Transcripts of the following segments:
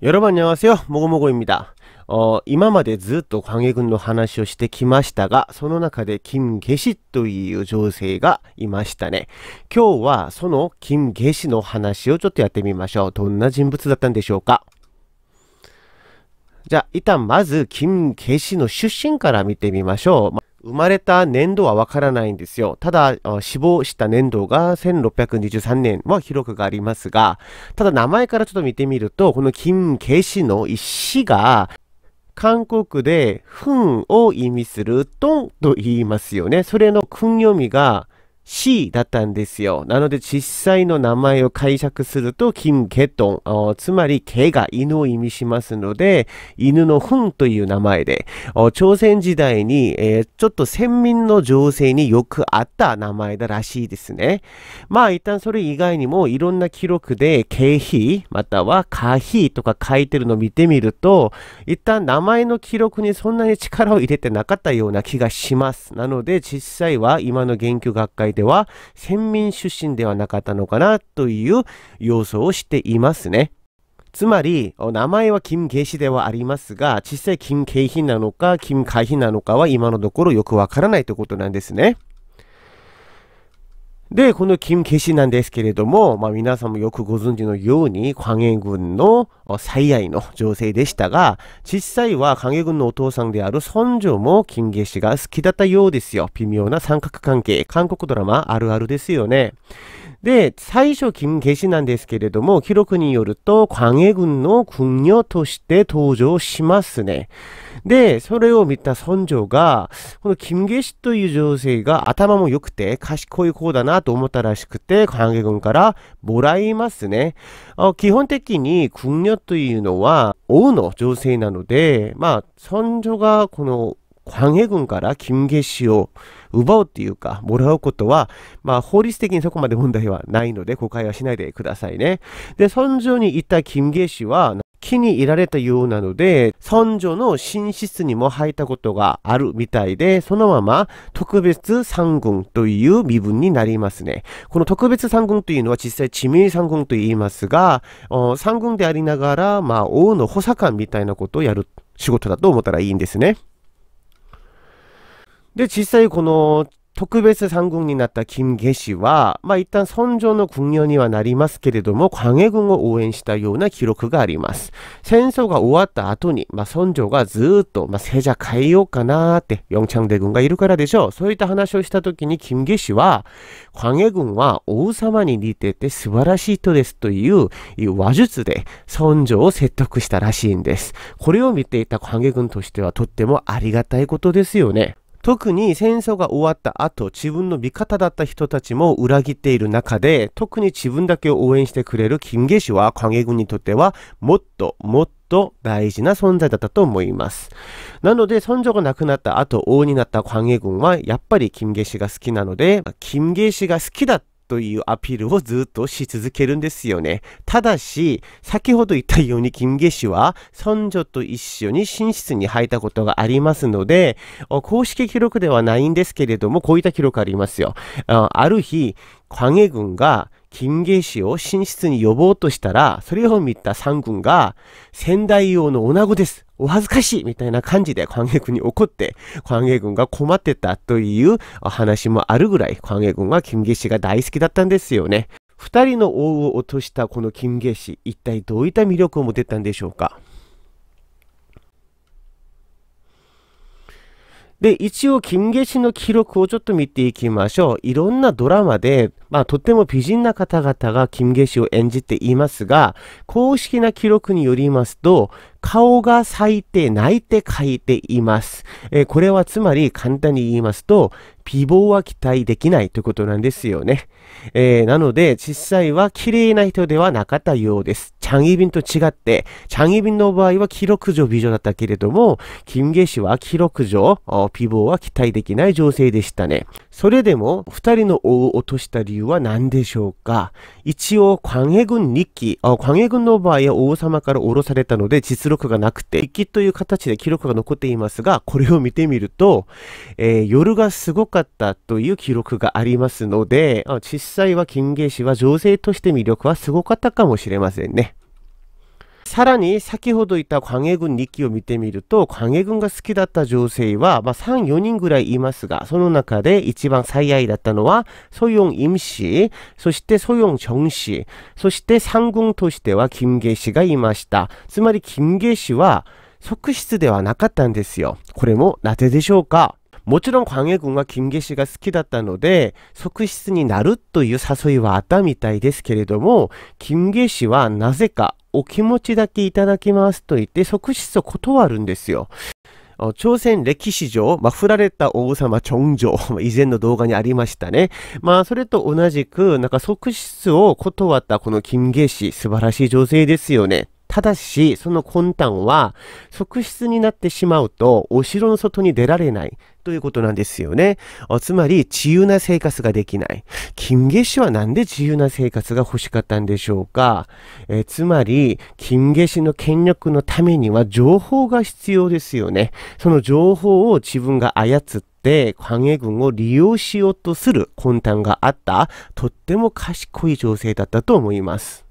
여러분안녕하세요모고모고입니다어今までずっと歓迎軍の話をしてきましたが、その中で金下氏という女性がいましたね。今日はその金下氏の話をちょっとやってみましょう。どんな人物だったんでしょうかじゃあ、一旦まず金下氏の出身から見てみましょう。生まれた年度はわからないんですよ。ただ、死亡した年度が1623年は広くがありますが、ただ名前からちょっと見てみると、この金慶氏の石が、韓国で、ふを意味する、トンと言いますよね。それの訓読みが、C だったんですよ。なので、実際の名前を解釈すると、キム・ケトン、つまり、毛が犬を意味しますので、犬のフンという名前で、朝鮮時代に、えー、ちょっと先民の情勢によくあった名前だらしいですね。まあ、一旦それ以外にも、いろんな記録で、経費、または可否とか書いてるのを見てみると、一旦名前の記録にそんなに力を入れてなかったような気がします。なので、実際は今の研究学会ででは、先民出身ではなかったのかなという予想をしていますね。つまり、名前は金慶氏ではありますが、実際金慶品なのか、金海妃なのかは今のところよくわからないということなんですね。で、この金消氏なんですけれども、まあ皆さんもよくご存知のように、関英軍の最愛の女性でしたが、実際は関英軍のお父さんである孫女も金消氏が好きだったようですよ。微妙な三角関係。韓国ドラマあるあるですよね。で、最初金下氏なんですけれども、記録によると、関英軍の軍女として登場しますね。で、それを見た村長が、この金下氏という女性が頭も良くて賢い子だなと思ったらしくて、関英軍からもらいますね。基本的に訓練というのは、王の女性なので、まあ、村長がこの反映軍から金月氏を奪うっていうか、もらうことは、まあ法律的にそこまで問題はないので誤解はしないでくださいね。で、村上にいた金月氏は、気に入られたようなので、村女の寝室にも入ったことがあるみたいで、そのまま特別三軍という身分になりますね。この特別三軍というのは実際地名三軍と言いますが、三軍でありながら、まあ王の補佐官みたいなことをやる仕事だと思ったらいいんですね。で、実際この特別参軍になった金下氏は、まあ、一旦尊上の軍領にはなりますけれども、광해軍を応援したような記録があります。戦争が終わった後に、まあ、尊上がずっと、まあ、世じゃ変えようかなって、四昌大軍がいるからでしょう。そういった話をした時に金下氏は、광해軍は王様に似てて素晴らしい人ですという話術で尊上を説得したらしいんです。これを見ていた광해軍としてはとってもありがたいことですよね。特に戦争が終わった後、自分の味方だった人たちも裏切っている中で、特に自分だけを応援してくれる金毛氏は、関係軍にとっては、もっともっと大事な存在だったと思います。なので、尊女が亡くなった後、王になった関英軍は、やっぱり金毛氏が好きなので、金毛氏が好きだったというアピールをずっとし続けるんですよね。ただし、先ほど言ったように金毛氏は、尊女と一緒に寝室に入ったことがありますので、公式記録ではないんですけれども、こういった記録ありますよ。あある日、影軍が、金芸師を寝室に呼ぼうとしたら、それを見た三軍が、仙台用の女子です。お恥ずかしいみたいな感じで、関芸軍に怒って、関迎軍が困ってたという話もあるぐらい、関迎軍は金芸師が大好きだったんですよね。二人の王を落としたこの金芸師、一体どういった魅力を持てたんでしょうかで、一応、金下氏の記録をちょっと見ていきましょう。いろんなドラマで、まあ、とても美人な方々が金下氏を演じていますが、公式な記録によりますと、顔が咲いて泣いて書いています。えー、これはつまり簡単に言いますと、美貌は期待できないということなんですよね。えー、なので、実際は綺麗な人ではなかったようです。チャンイビンと違って、チャンイビンの場合は記録上美女だったけれども、金ゲ氏は記録上、美貌は期待できない女性でしたね。それでも、二人の王を落とした理由は何でしょうか一応、関平軍日記、関平軍の場合は王様から降ろされたので、実出がなくて、筆記という形で記録が残っていますが、これを見てみると、えー、夜がすごかったという記録がありますので、あ実際は金芸師は情勢として魅力はすごかったかもしれませんね。さらに先ほど言った関英軍日記を見てみると関英軍が好きだった女性は、まあ、34人ぐらいいますがその中で一番最愛だったのはソヨン・イム氏そしてソヨン・チョン氏そして三軍としては金芸氏がいましたつまり金芸氏は側室ではなかったんですよこれもなぜでしょうかもちろん광해군は김계씨が好きだったので、側室になるという誘いはあったみたいですけれども、金芸氏はなぜかお気持ちだけいただきますと言って側室を断るんですよ。朝鮮歴史上、まあ、振られた王様、チョンジョ、以前の動画にありましたね。まあ、それと同じく、なんか側室を断ったこの金芸氏、素晴らしい女性ですよね。ただし、その魂胆は、側室になってしまうと、お城の外に出られない。ということなんですよね。つまり、自由な生活ができない。金月氏はなんで自由な生活が欲しかったんでしょうか。えつまり、金月氏の権力のためには情報が必要ですよね。その情報を自分が操って、関営軍を利用しようとする魂胆があった、とっても賢い情勢だったと思います。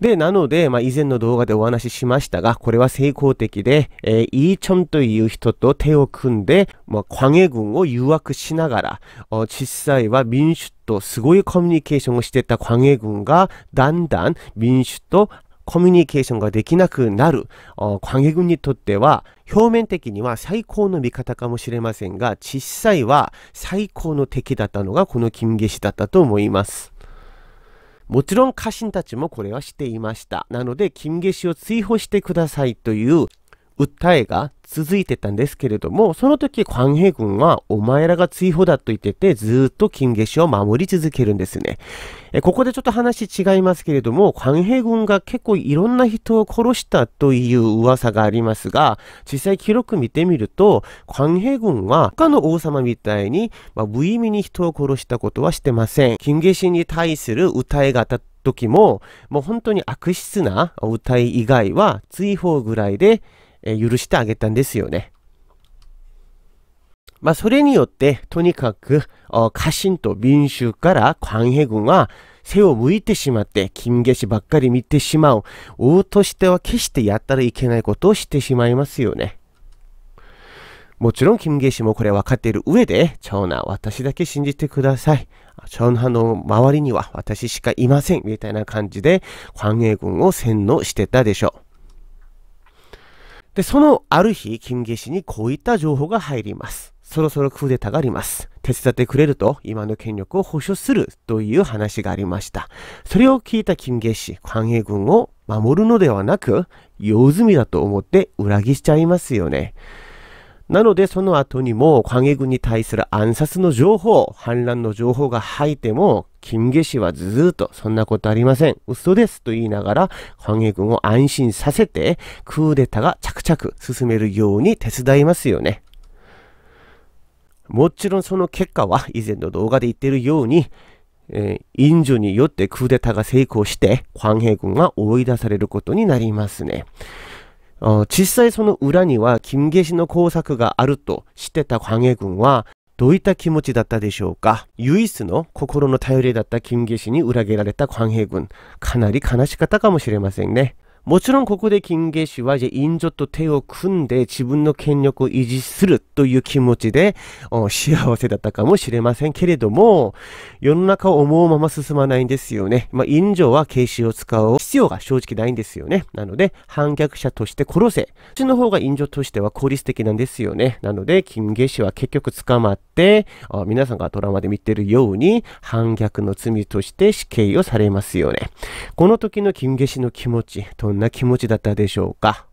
で、なので、まあ、以前の動画でお話ししましたが、これは成功的で、えー、イーチョンという人と手を組んで、まあ、광해軍を誘惑しながら、実際は民主とすごいコミュニケーションをしてた광해軍が、だんだん民主とコミュニケーションができなくなる、광해軍にとっては、表面的には最高の味方かもしれませんが、実際は最高の敵だったのがこの金下氏だったと思います。もちろん家臣たちもこれはしていました。なので、金下氏を追放してくださいという訴えが続いてたんですけれども、その時、官兵軍はお前らが追放だと言ってて、ずっと金下氏を守り続けるんですね。えここでちょっと話違いますけれども、官兵軍が結構いろんな人を殺したという噂がありますが、実際記録見てみると、官兵軍は他の王様みたいに、まあ、無意味に人を殺したことはしてません。金下氏に対する訴えがた時も、もう本当に悪質な訴え以外は追放ぐらいで、え許してあげたんですよね。まあ、それによって、とにかく、家臣と民衆から関平軍は背を向いてしまって、金下氏ばっかり見てしまう。王としては決してやったらいけないことをしてしまいますよね。もちろん金下氏もこれ分かっている上で、長男、私だけ信じてください。長男の周りには私しかいません。みたいな感じで、関平軍を洗脳してたでしょう。で、そのある日、金下氏にこういった情報が入ります。そろそろクーデターがあります。手伝ってくれると今の権力を保障するという話がありました。それを聞いた金下氏、関営軍を守るのではなく、用済みだと思って裏切っちゃいますよね。なのでその後にも関営軍に対する暗殺の情報、反乱の情報が入っても金魚氏はずーっと、そんなことありません。嘘ですと言いながら、関平軍を安心させて、クーデタが着々進めるように手伝いますよね。もちろんその結果は、以前の動画で言ってるように、えー、インジによってクーデタが成功して、関平軍が追い出されることになりますね。実際その裏には金下氏の工作があると知ってた関平軍はどういった気持ちだったでしょうか唯一の心の頼りだった金下氏に裏切られた関平軍、かなり悲しかったかもしれませんね。もちろんここで金芸氏は、じゃインジョと手を組んで自分の権力を維持するという気持ちで、幸せだったかもしれませんけれども、世の中を思うまま進まないんですよね。まあ、インジョは警視を使う必要が正直ないんですよね。なので、反逆者として殺せ。うちの方がインジョとしては効率的なんですよね。なので、金芸氏は結局捕まって、皆さんがドラマで見てるように、反逆の罪として死刑をされますよね。この時の金芸氏の気持ち、どんな気持ちだったでしょうか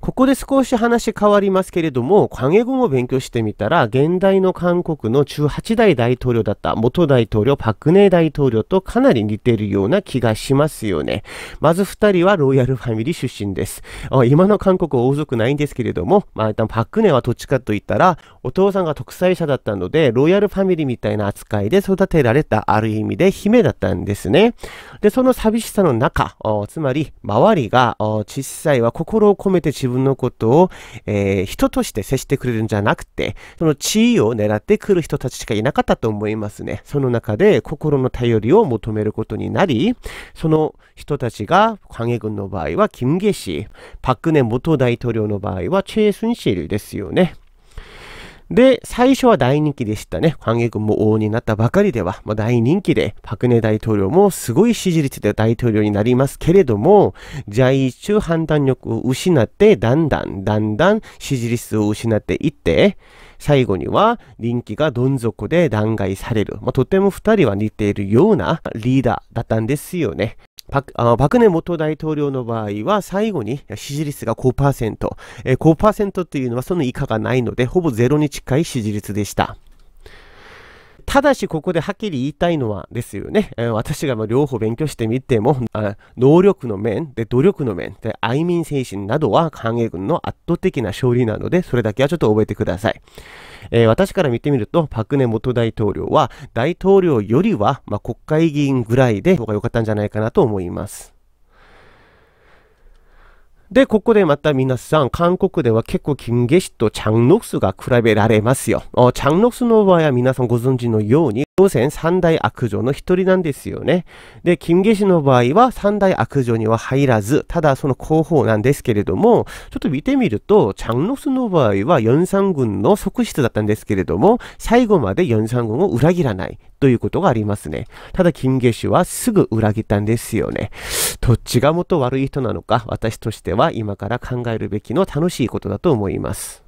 ここで少し話変わりますけれども、影語も勉強してみたら、現代の韓国の18代大統領だった元大統領パクネ大統領とかなり似ているような気がしますよね。まず二人はロイヤルファミリー出身です。今の韓国は王族ないんですけれども、まあ一旦パクネはどっちかと言ったら、お父さんが独裁者だったので、ロイヤルファミリーみたいな扱いで育てられたある意味で姫だったんですね。で、その寂しさの中、つまり周りが小さいは心を込めて自分のことを、えー、人として接してくれるんじゃなくて、その地位を狙ってくる人たちしかいなかったと思いますね。その中で心の頼りを求めることになり、その人たちが、韓義軍の場合は金下氏、朴槿恵元大統領の場合はチェ・スンシルですよね。で、最初は大人気でしたね。反撃軍も王になったばかりでは、まあ、大人気で、パクネ大統領もすごい支持率で大統領になりますけれども、在位中判断力を失って、だんだん、だんだん支持率を失っていって、最後には人気がどん底で弾劾される。まあ、とても二人は似ているようなリーダーだったんですよね。パクパクネ元大統領の場合は最後に支持率が5%、えー、5%というのはその以下がないのでほぼゼロに近い支持率でした。ただしここではっきり言いたいのはですよね、私が両方勉強してみても能力の面で努力の面で愛民精神などは韓英軍の圧倒的な勝利なのでそれだけはちょっと覚えてください。えー、私から見てみると、パクネ元大統領は、大統領よりは、まあ、国会議員ぐらいで、僕が良かったんじゃないかなと思います。で、ここでまた皆さん、韓国では結構金ゲ氏とチャンノクスが比べられますよ。チャンノクスの場合は皆さんご存知のように、朝鮮三大悪女の一人なんですよね。で、金下氏の場合は三大悪女には入らず、ただその後方なんですけれども、ちょっと見てみると、チャンノスの場合は四三軍の側室だったんですけれども、最後まで四三軍を裏切らないということがありますね。ただ金下氏はすぐ裏切ったんですよね。どっちが元悪い人なのか、私としては今から考えるべきの楽しいことだと思います。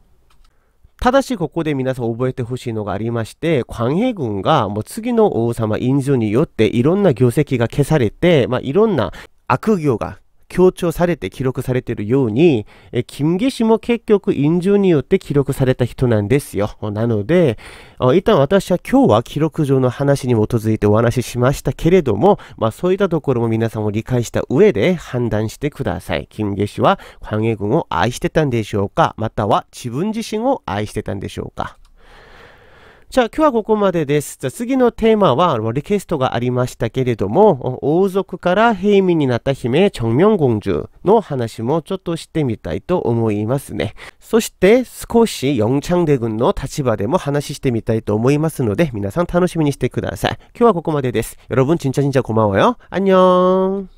ただしここで皆さん覚えてほしいのがありまして、関平軍がもう次の王様印象によっていろんな業績が消されて、まあ、いろんな悪行が強調されて記録されているように、え金華氏も結局陰上によって記録された人なんですよ。なので、一旦私は今日は記録上の話に基づいてお話ししましたけれども、まあそういったところも皆さんも理解した上で判断してください。金華氏は歓迎軍を愛してたんでしょうかまたは自分自身を愛してたんでしょうかじゃあ今日はここまでです。じゃあ次のテーマはリクエストがありましたけれども、王族から平民になった姫、長明公主の話もちょっとしてみたいと思いますね。そして少し四チャンデ軍の立場でも話してみたいと思いますので、皆さん楽しみにしてください。今日はここまでです。여러분진짜진짜고마워요안 녕。